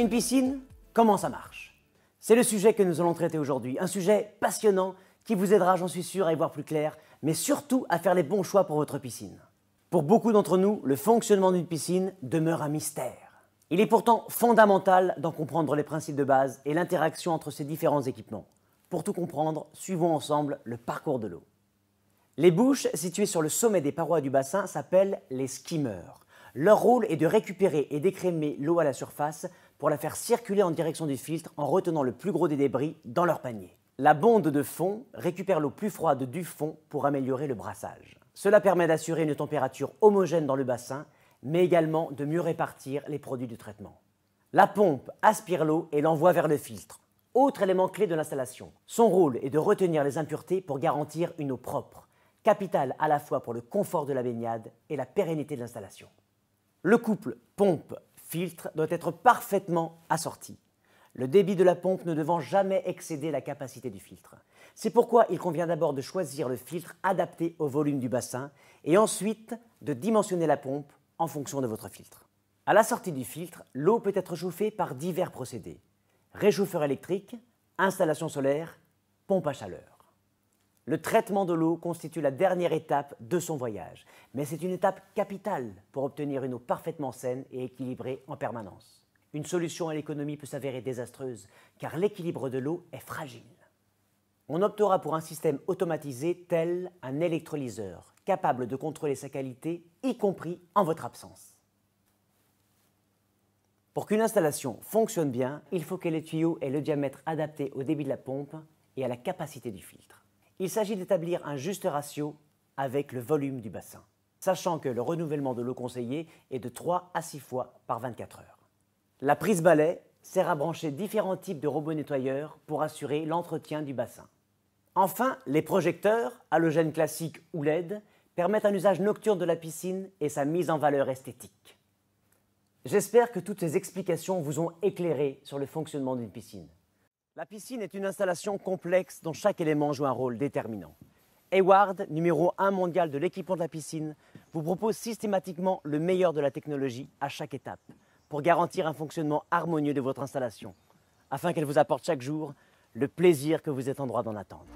Une piscine, comment ça marche C'est le sujet que nous allons traiter aujourd'hui, un sujet passionnant qui vous aidera, j'en suis sûr, à y voir plus clair, mais surtout à faire les bons choix pour votre piscine. Pour beaucoup d'entre nous, le fonctionnement d'une piscine demeure un mystère. Il est pourtant fondamental d'en comprendre les principes de base et l'interaction entre ces différents équipements. Pour tout comprendre, suivons ensemble le parcours de l'eau. Les bouches situées sur le sommet des parois du bassin s'appellent les skimmers. Leur rôle est de récupérer et d'écrémer l'eau à la surface pour la faire circuler en direction du filtre en retenant le plus gros des débris dans leur panier. La bonde de fond récupère l'eau plus froide du fond pour améliorer le brassage. Cela permet d'assurer une température homogène dans le bassin, mais également de mieux répartir les produits du traitement. La pompe aspire l'eau et l'envoie vers le filtre. Autre élément clé de l'installation, son rôle est de retenir les impuretés pour garantir une eau propre, capitale à la fois pour le confort de la baignade et la pérennité de l'installation. Le couple pompe-filtre doit être parfaitement assorti. Le débit de la pompe ne devant jamais excéder la capacité du filtre. C'est pourquoi il convient d'abord de choisir le filtre adapté au volume du bassin et ensuite de dimensionner la pompe en fonction de votre filtre. À la sortie du filtre, l'eau peut être chauffée par divers procédés. Réchauffeur électrique, installation solaire, pompe à chaleur. Le traitement de l'eau constitue la dernière étape de son voyage, mais c'est une étape capitale pour obtenir une eau parfaitement saine et équilibrée en permanence. Une solution à l'économie peut s'avérer désastreuse, car l'équilibre de l'eau est fragile. On optera pour un système automatisé tel un électrolyseur, capable de contrôler sa qualité, y compris en votre absence. Pour qu'une installation fonctionne bien, il faut que les tuyaux aient le diamètre adapté au débit de la pompe et à la capacité du filtre. Il s'agit d'établir un juste ratio avec le volume du bassin, sachant que le renouvellement de l'eau conseillée est de 3 à 6 fois par 24 heures. La prise balai sert à brancher différents types de robots nettoyeurs pour assurer l'entretien du bassin. Enfin, les projecteurs, halogènes classiques ou LED, permettent un usage nocturne de la piscine et sa mise en valeur esthétique. J'espère que toutes ces explications vous ont éclairé sur le fonctionnement d'une piscine. La piscine est une installation complexe dont chaque élément joue un rôle déterminant. Hayward, numéro 1 mondial de l'équipement de la piscine, vous propose systématiquement le meilleur de la technologie à chaque étape pour garantir un fonctionnement harmonieux de votre installation, afin qu'elle vous apporte chaque jour le plaisir que vous êtes en droit d'en attendre.